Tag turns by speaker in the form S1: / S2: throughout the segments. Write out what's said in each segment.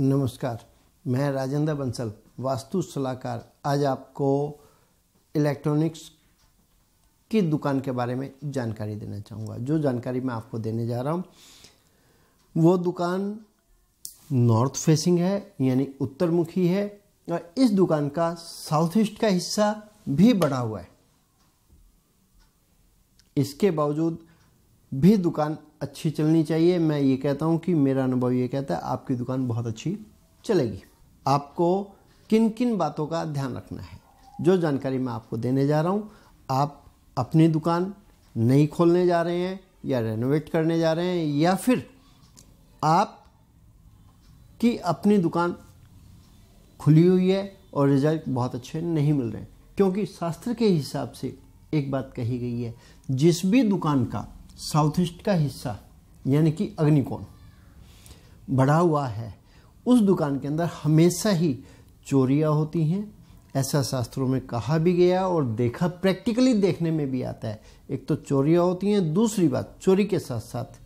S1: नमस्कार मैं राजेंद्र बंसल वास्तु सलाहकार आज आपको इलेक्ट्रॉनिक्स की दुकान के बारे में जानकारी देना चाहूँगा जो जानकारी मैं आपको देने जा रहा हूँ वो दुकान नॉर्थ फेसिंग है यानी उत्तरमुखी है और इस दुकान का साउथ ईस्ट का हिस्सा भी बढ़ा हुआ है इसके बावजूद भी दुकान अच्छी चलनी चाहिए मैं ये कहता हूँ कि मेरा अनुभव ये कहता है आपकी दुकान बहुत अच्छी चलेगी आपको किन किन बातों का ध्यान रखना है जो जानकारी मैं आपको देने जा रहा हूँ आप अपनी दुकान नई खोलने जा रहे हैं या रेनोवेट करने जा रहे हैं या फिर आप की अपनी दुकान खुली हुई है और रिजल्ट बहुत अच्छे नहीं मिल रहे हैं क्योंकि शास्त्र के हिसाब से एक बात कही गई है जिस भी दुकान का साउथ ईस्ट का हिस्सा यानी कि अग्निकोण बढ़ा हुआ है उस दुकान के अंदर हमेशा ही चोरियाँ होती हैं ऐसा शास्त्रों में कहा भी गया और देखा प्रैक्टिकली देखने में भी आता है एक तो चोरियाँ होती हैं दूसरी बात चोरी के साथ साथ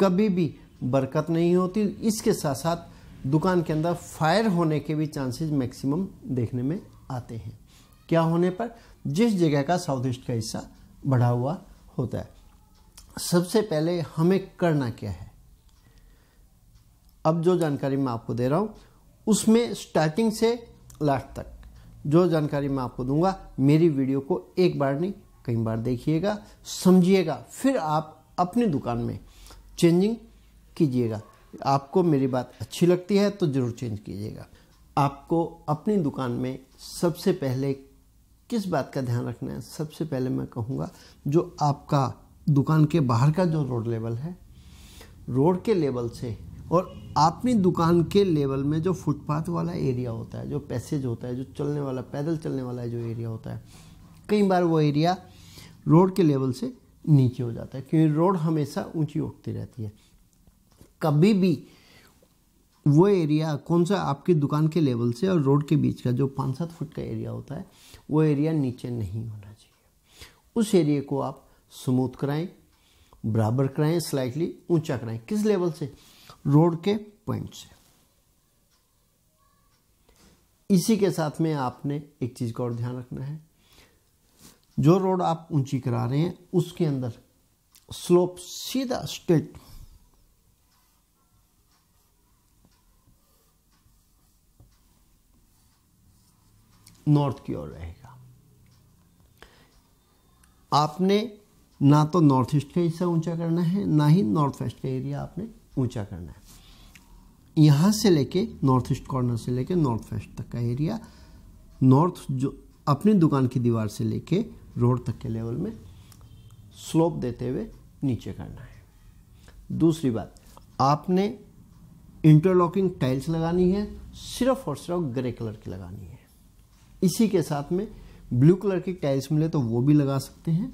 S1: कभी भी बरकत नहीं होती इसके साथ साथ दुकान के अंदर फायर होने के भी चांसेस मैक्सिमम देखने में आते हैं क्या होने पर जिस जगह का साउथ ईस्ट का हिस्सा बढ़ा हुआ होता है सबसे पहले हमें करना क्या है अब जो जानकारी मैं आपको दे रहा हूँ उसमें स्टार्टिंग से लास्ट तक जो जानकारी मैं आपको दूंगा मेरी वीडियो को एक बार नहीं कई बार देखिएगा समझिएगा फिर आप अपनी दुकान में चेंजिंग कीजिएगा आपको मेरी बात अच्छी लगती है तो ज़रूर चेंज कीजिएगा आपको अपनी दुकान में सबसे पहले किस बात का ध्यान रखना है सबसे पहले मैं कहूँगा जो आपका दुकान के बाहर का जो रोड लेवल है रोड के लेवल से और अपनी दुकान के लेवल में जो फुटपाथ वाला एरिया होता है जो पैसेज होता है जो चलने वाला पैदल चलने वाला जो एरिया होता है कई बार वो एरिया रोड के लेवल से नीचे हो जाता है क्योंकि रोड हमेशा ऊंची उठती रहती है कभी भी वो एरिया कौन सा आपकी दुकान के लेवल से और रोड के बीच का जो पाँच सात फुट का एरिया होता है वो एरिया नीचे नहीं होना चाहिए उस एरिए को आप स्मूथ कराएं बराबर कराएं स्लाइटली ऊंचा कराएं किस लेवल से रोड के पॉइंट से इसी के साथ में आपने एक चीज़ का और ध्यान रखना है जो रोड आप ऊंची करा रहे हैं उसके अंदर स्लोप सीधा स्ट्रेट नॉर्थ की ओर रहेगा आपने ना तो नॉर्थ ईस्ट का हिस्सा ऊंचा करना है ना ही नॉर्थ वेस्ट का एरिया आपने ऊंचा करना है यहाँ से लेके नॉर्थ ईस्ट कॉर्नर से लेके नॉर्थ वेस्ट तक का एरिया नॉर्थ जो अपनी दुकान की दीवार से लेके रोड तक के लेवल में स्लोप देते हुए नीचे करना है दूसरी बात आपने इंटरलॉकिंग टाइल्स लगानी है सिर्फ और सिर्फ ग्रे कलर की लगानी है इसी के साथ में ब्लू कलर की टाइल्स मिले तो वो भी लगा सकते हैं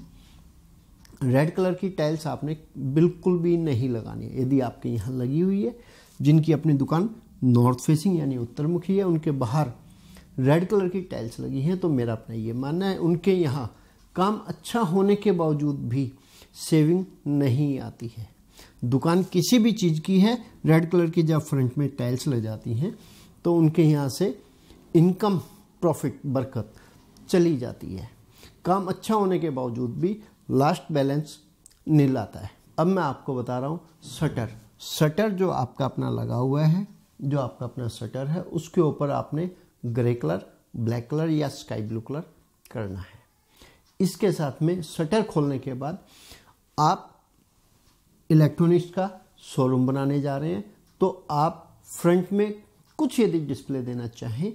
S1: रेड कलर की टाइल्स आपने बिल्कुल भी नहीं लगानी है यदि आपके यहाँ लगी हुई है जिनकी अपनी दुकान नॉर्थ फेसिंग यानी उत्तरमुखी है उनके बाहर रेड कलर की टाइल्स लगी हैं तो मेरा अपना ये मानना है उनके यहाँ काम अच्छा होने के बावजूद भी सेविंग नहीं आती है दुकान किसी भी चीज़ की है रेड कलर की जब फ्रंट में टाइल्स लग जाती हैं तो उनके यहाँ से इनकम प्रॉफिट बरकत चली जाती है काम अच्छा होने के बावजूद भी लास्ट बैलेंस नील आता है अब मैं आपको बता रहा हूँ शटर शटर जो आपका अपना लगा हुआ है जो आपका अपना शटर है उसके ऊपर आपने ग्रे कलर ब्लैक कलर या स्काई ब्लू कलर करना है इसके साथ में शटर खोलने के बाद आप इलेक्ट्रॉनिक्स का शोरूम बनाने जा रहे हैं तो आप फ्रंट में कुछ यदि डिस्प्ले देना चाहें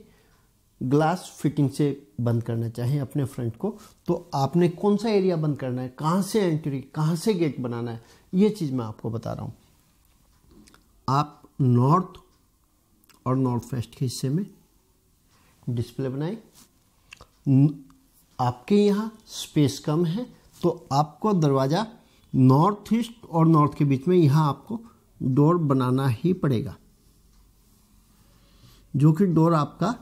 S1: ग्लास फिटिंग से बंद करना चाहें अपने फ्रंट को तो आपने कौन सा एरिया बंद करना है कहाँ से एंट्री कहाँ से गेट बनाना है ये चीज़ मैं आपको बता रहा हूँ आप नॉर्थ और नॉर्थ वेस्ट के हिस्से में डिस्प्ले बनाएं आपके यहाँ स्पेस कम है तो आपको दरवाज़ा नॉर्थ ईस्ट और नॉर्थ के बीच में यहाँ आपको डोर बनाना ही पड़ेगा जो कि डोर आपका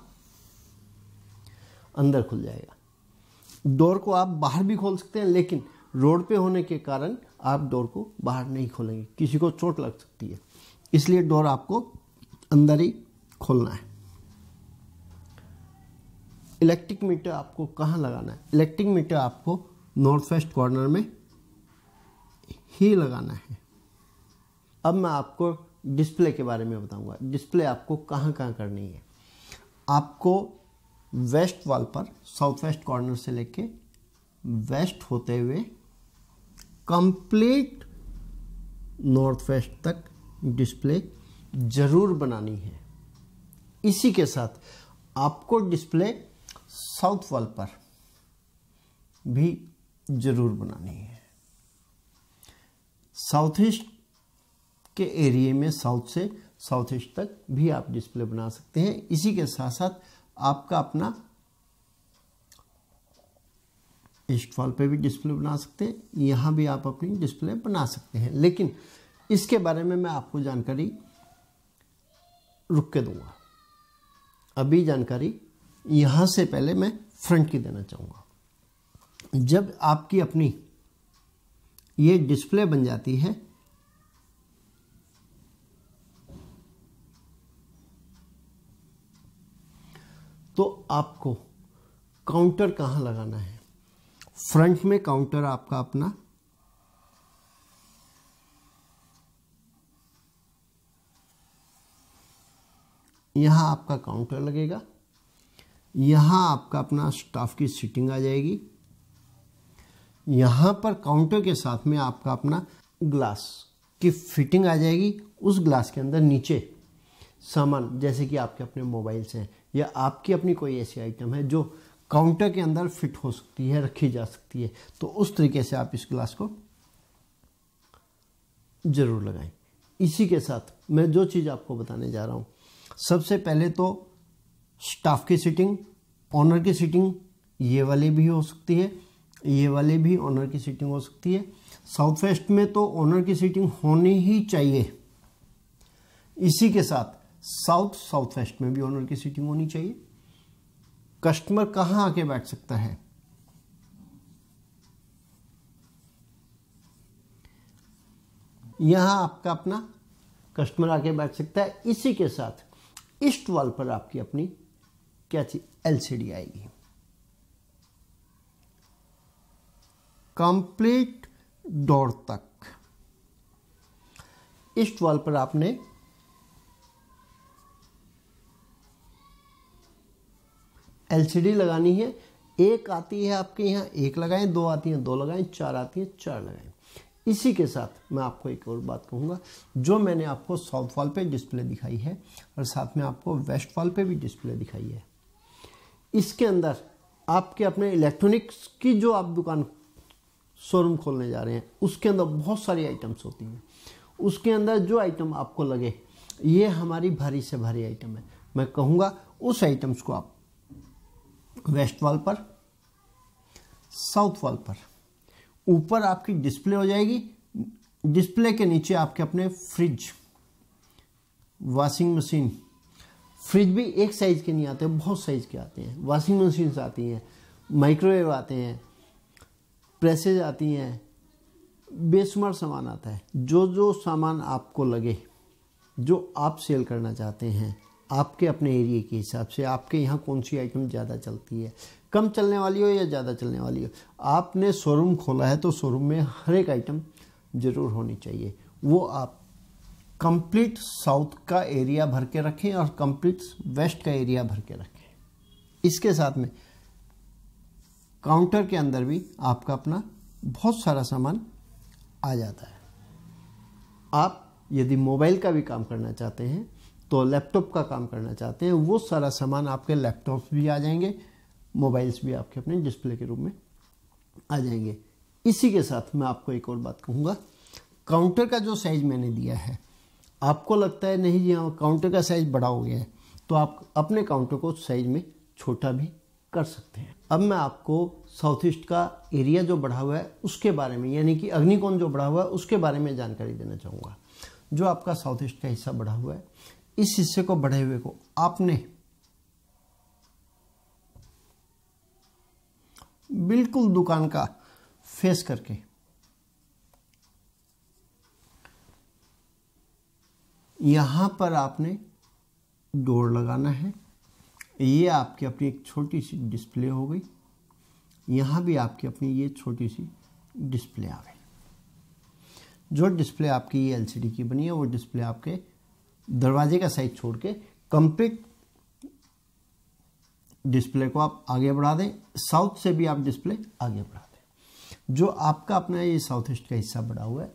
S1: अंदर खुल जाएगा डोर को आप बाहर भी खोल सकते हैं लेकिन रोड पे होने के कारण आप डोर को बाहर नहीं खोलेंगे किसी को चोट लग सकती है इसलिए डोर आपको अंदर ही खोलना है इलेक्ट्रिक मीटर आपको कहाँ लगाना है इलेक्ट्रिक मीटर आपको नॉर्थ वेस्ट कॉर्नर में ही लगाना है अब मैं आपको डिस्प्ले के बारे में बताऊंगा डिस्प्ले आपको कहाँ कहाँ करनी है आपको वेस्ट वॉल पर साउथ वेस्ट कॉर्नर से लेके वेस्ट होते हुए कंप्लीट नॉर्थ वेस्ट तक डिस्प्ले ज़रूर बनानी है इसी के साथ आपको डिस्प्ले साउथ वॉल पर भी ज़रूर बनानी है साउथ ईस्ट के एरिए में साउथ से साउथ ईस्ट तक भी आप डिस्प्ले बना सकते हैं इसी के साथ साथ आपका अपना इस्टफॉल पे भी डिस्प्ले बना सकते हैं यहाँ भी आप अपनी डिस्प्ले बना सकते हैं लेकिन इसके बारे में मैं आपको जानकारी रुक के दूंगा अभी जानकारी यहाँ से पहले मैं फ्रंट की देना चाहूँगा जब आपकी अपनी ये डिस्प्ले बन जाती है आपको काउंटर कहां लगाना है फ्रंट में काउंटर आपका अपना यहां आपका काउंटर लगेगा यहां आपका अपना स्टाफ की सीटिंग आ जाएगी यहां पर काउंटर के साथ में आपका अपना ग्लास की फिटिंग आ जाएगी उस ग्लास के अंदर नीचे सामान जैसे कि आपके अपने से हैं या आपकी अपनी कोई ऐसी आइटम है जो काउंटर के अंदर फिट हो सकती है रखी जा सकती है तो उस तरीके से आप इस ग्लास को ज़रूर लगाएं इसी के साथ मैं जो चीज़ आपको बताने जा रहा हूँ सबसे पहले तो स्टाफ की सीटिंग ऑनर की सीटिंग ये वाली भी हो सकती है ये वाले भी ऑनर की सीटिंग हो सकती है साउथ वेस्ट में तो ऑनर की सीटिंग होनी ही चाहिए इसी के साथ साउथ साउथ वेस्ट में भी ऑनर की सीटिंग होनी चाहिए कस्टमर कहाँ आके बैठ सकता है यहां आपका अपना कस्टमर आके बैठ सकता है इसी के साथ ईस्ट वॉल पर आपकी अपनी क्या चीज एलसीडी आएगी कंप्लीट डोर तक ईस्ट वॉल पर आपने एलसीडी लगानी है एक आती है आपके यहाँ एक लगाएं दो आती हैं दो लगाएं चार आती हैं चार लगाएं इसी के साथ मैं आपको एक और बात कहूँगा जो मैंने आपको साउथ वॉल पे डिस्प्ले दिखाई है और साथ में आपको वेस्ट वॉल पे भी डिस्प्ले दिखाई है इसके अंदर आपके अपने इलेक्ट्रॉनिक्स की जो आप दुकान शोरूम खोलने जा रहे हैं उसके अंदर बहुत सारी आइटम्स होती हैं उसके अंदर जो आइटम आपको लगे ये हमारी भारी से भारी आइटम है मैं कहूँगा उस आइटम्स को आप वेस्ट वॉल पर साउथ वॉल पर ऊपर आपकी डिस्प्ले हो जाएगी डिस्प्ले के नीचे आपके अपने फ्रिज वॉशिंग मशीन फ्रिज भी एक साइज़ के नहीं आते बहुत साइज़ के आते हैं वॉशिंग मशीन्स आती हैं माइक्रोवेव आते हैं प्रेसेज आती हैं बेशुमार सामान आता है जो जो सामान आपको लगे जो आप सेल करना चाहते हैं आपके अपने एरिए के हिसाब से आपके यहाँ कौन सी आइटम ज़्यादा चलती है कम चलने वाली हो या ज़्यादा चलने वाली हो आपने शोरूम खोला है तो शोरूम में हर एक आइटम ज़रूर होनी चाहिए वो आप कंप्लीट साउथ का एरिया भर के रखें और कंप्लीट वेस्ट का एरिया भर के रखें इसके साथ में काउंटर के अंदर भी आपका अपना बहुत सारा सामान आ जाता है आप यदि मोबाइल का भी काम करना चाहते हैं तो लैपटॉप का काम करना चाहते हैं वो सारा सामान आपके लैपटॉप भी आ जाएंगे मोबाइल्स भी आपके अपने डिस्प्ले के रूप में आ जाएंगे इसी के साथ मैं आपको एक और बात कहूँगा काउंटर का जो साइज़ मैंने दिया है आपको लगता है नहीं जी हाँ काउंटर का साइज़ बड़ा हो गया है तो आप अपने काउंटर को साइज़ में छोटा भी कर सकते हैं अब मैं आपको साउथ ईस्ट का एरिया जो बढ़ा हुआ है उसके बारे में यानी कि अग्निकोण जो बढ़ा हुआ है उसके बारे में जानकारी देना चाहूँगा जो आपका साउथ ईस्ट का हिस्सा बढ़ा हुआ है इस हिस्से को बढ़े हुए को आपने बिल्कुल दुकान का फेस करके यहां पर आपने डोर लगाना है ये आपकी अपनी एक छोटी सी डिस्प्ले हो गई यहां भी आपकी अपनी ये छोटी सी डिस्प्ले आ गई जो डिस्प्ले आपकी ये एलसीडी की बनी है वो डिस्प्ले आपके दरवाजे का साइज छोड़ के कंप्लीट डिस्प्ले को आप आगे बढ़ा दें साउथ से भी आप डिस्प्ले आगे बढ़ा दें जो आपका अपना ये साउथ ईस्ट का हिस्सा बढ़ा हुआ है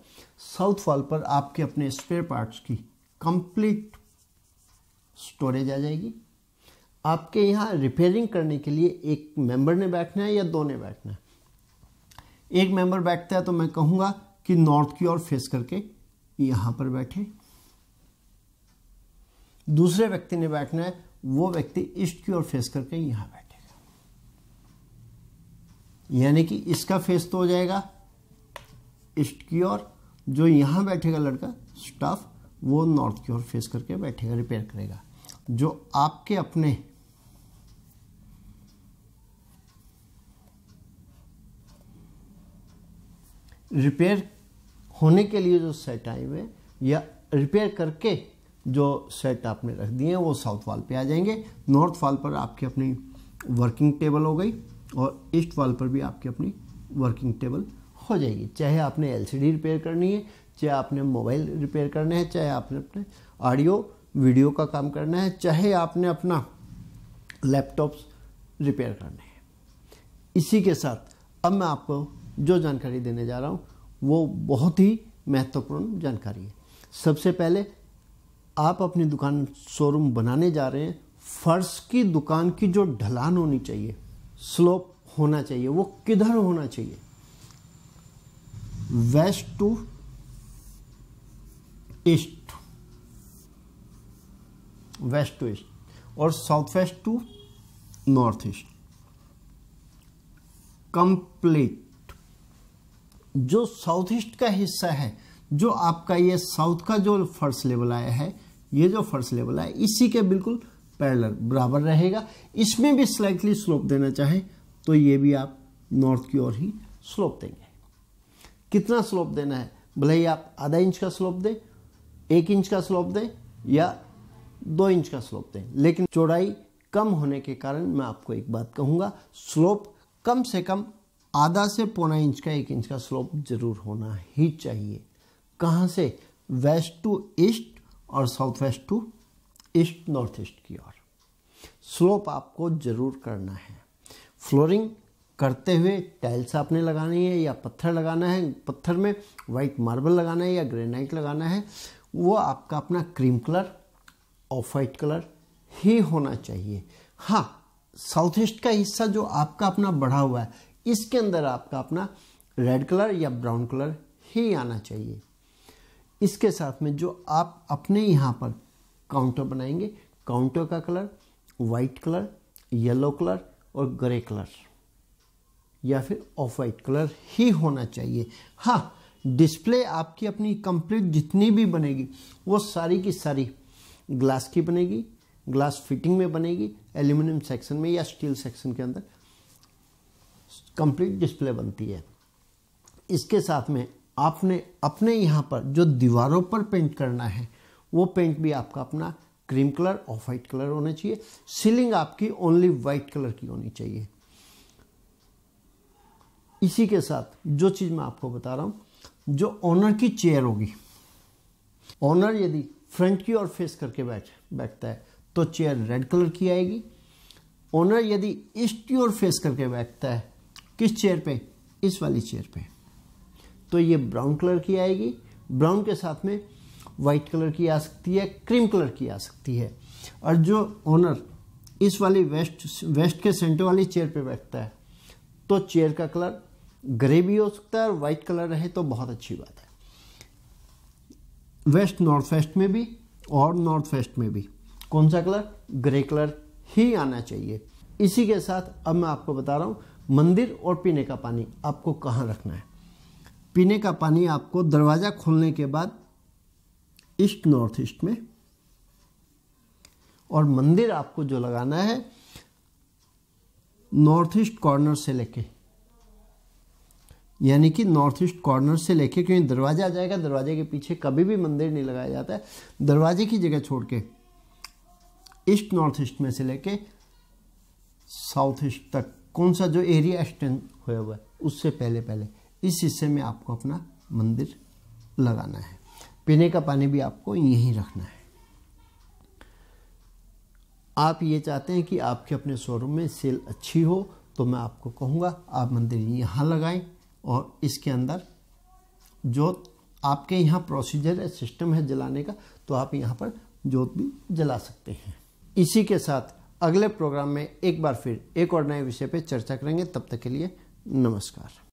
S1: साउथ वॉल पर आपके अपने स्पेयर पार्ट्स की कंप्लीट स्टोरेज आ जाएगी आपके यहाँ रिपेयरिंग करने के लिए एक मेंबर ने बैठना है या दो ने बैठना है एक मेंबर बैठता है तो मैं कहूँगा कि नॉर्थ की ओर फेस करके यहाँ पर बैठे दूसरे व्यक्ति ने बैठना है वो व्यक्ति ईस्ट की ओर फेस करके यहां बैठेगा यानी कि इसका फेस तो हो जाएगा ईस्ट की ओर जो यहां बैठेगा लड़का स्टाफ वो नॉर्थ की ओर फेस करके बैठेगा रिपेयर करेगा जो आपके अपने रिपेयर होने के लिए जो सेट आए हुए या रिपेयर करके जो सेट आपने रख दिए हैं वो साउथ वाल पे आ जाएंगे नॉर्थ वाल पर आपकी अपनी वर्किंग टेबल हो गई और ईस्ट वाल पर भी आपकी अपनी वर्किंग टेबल हो जाएगी चाहे आपने एलसीडी रिपेयर करनी है चाहे आपने मोबाइल रिपेयर करना है चाहे आपने अपने ऑडियो वीडियो का काम करना है चाहे आपने अपना लैपटॉप्स रिपेयर करने हैं इसी के साथ अब मैं आपको जो जानकारी देने जा रहा हूँ वो बहुत ही महत्वपूर्ण जानकारी है सबसे पहले आप अपनी दुकान शोरूम बनाने जा रहे हैं फर्श की दुकान की जो ढलान होनी चाहिए स्लोप होना चाहिए वो किधर होना चाहिए west to east west to east और south west to north east complete जो साउथ ईस्ट का हिस्सा है जो आपका ये साउथ का जो फर्स्ट लेवल आया है ये जो फर्स्ट लेवल है इसी के बिल्कुल पैरलर बराबर रहेगा इसमें भी स्लाइटली स्लोप देना चाहें तो ये भी आप नॉर्थ की ओर ही स्लोप देंगे कितना स्लोप देना है भले ही आप आधा इंच का स्लोप दें एक इंच का स्लोप दें या दो इंच का स्लोप दें लेकिन चौड़ाई कम होने के कारण मैं आपको एक बात कहूँगा स्लोप कम से कम आधा से पौना इंच का एक इंच का स्लोप जरूर होना ही चाहिए कहाँ से वेस्ट टू ईस्ट और south west to east north east की ओर स्लोप आपको ज़रूर करना है फ्लोरिंग करते हुए टाइल्स आपने लगानी है या पत्थर लगाना है पत्थर में वाइट मार्बल लगाना है या ग्रेनाइट लगाना है वो आपका अपना cream colour off white colour ही होना चाहिए हाँ साउथ ईस्ट का हिस्सा जो आपका अपना बढ़ा हुआ है इसके अंदर आपका अपना रेड कलर या ब्राउन कलर ही आना चाहिए इसके साथ में जो आप अपने यहाँ पर काउंटर बनाएंगे काउंटर का colour white colour yellow colour और ग्रे कलर या फिर ऑफ वाइट कलर ही होना चाहिए हाँ डिस्प्ले आपकी अपनी कंप्लीट जितनी भी बनेगी वो सारी की सारी ग्लास की बनेगी ग्लास फिटिंग में बनेगी एल्यूमिनियम सेक्शन में या स्टील सेक्शन के अंदर कंप्लीट डिस्प्ले बनती है इसके साथ में आपने अपने यहाँ पर जो दीवारों पर पेंट करना है वो पेंट भी आपका अपना cream colour off white colour होना चाहिए सीलिंग आपकी ओनली वाइट कलर की होनी चाहिए इसी के साथ जो चीज़ मैं आपको बता रहा हूं जो ऑनर की चेयर होगी ओनर यदि फ्रंट की ओर फेस करके बैठ बैठता है तो चेयर रेड कलर की आएगी ऑनर यदि ईस्ट की ओर फेस करके बैठता है किस चेयर पे इस वाली चेयर पे तो ये ब्राउन कलर की आएगी ब्राउन के साथ में वाइट कलर की आ सकती है क्रीम कलर की आ सकती है और जो ओनर इस वाली वेस्ट वेस्ट के सेंटर वाली चेयर पे बैठता है तो चेयर का कलर ग्रे भी हो सकता है और वाइट कलर रहे तो बहुत अच्छी बात है वेस्ट नॉर्थ वेस्ट में भी और नॉर्थ वेस्ट में भी कौन सा कलर ग्रे कलर ही आना चाहिए इसी के साथ अब मैं आपको बता रहा हूँ मंदिर और पीने का पानी आपको कहाँ रखना है पीने का पानी आपको दरवाज़ा खोलने के बाद ईस्ट नॉर्थ ईस्ट में और मंदिर आपको जो लगाना है नॉर्थ ईस्ट कॉर्नर से लेके यानी कि नॉर्थ ईस्ट कॉर्नर से लेके क्योंकि दरवाजा आ जाएगा दरवाजे के पीछे कभी भी मंदिर नहीं लगाया जाता है दरवाजे की जगह छोड़ के ईस्ट नॉर्थ ईस्ट में से लेके साउथ ईस्ट तक कौन सा जो एरिया एक्सटेंड हुआ हुआ है उससे पहले पहले इस हिस्से में आपको अपना मंदिर लगाना है पीने का पानी भी आपको यहीं रखना है आप ये चाहते हैं कि आपके अपने शोरूम में सेल अच्छी हो तो मैं आपको कहूँगा आप मंदिर यहाँ लगाएं और इसके अंदर जो आपके यहाँ प्रोसीजर है सिस्टम है जलाने का तो आप यहाँ पर जोत भी जला सकते हैं इसी के साथ अगले प्रोग्राम में एक बार फिर एक और नए विषय पर चर्चा करेंगे तब तक के लिए नमस्कार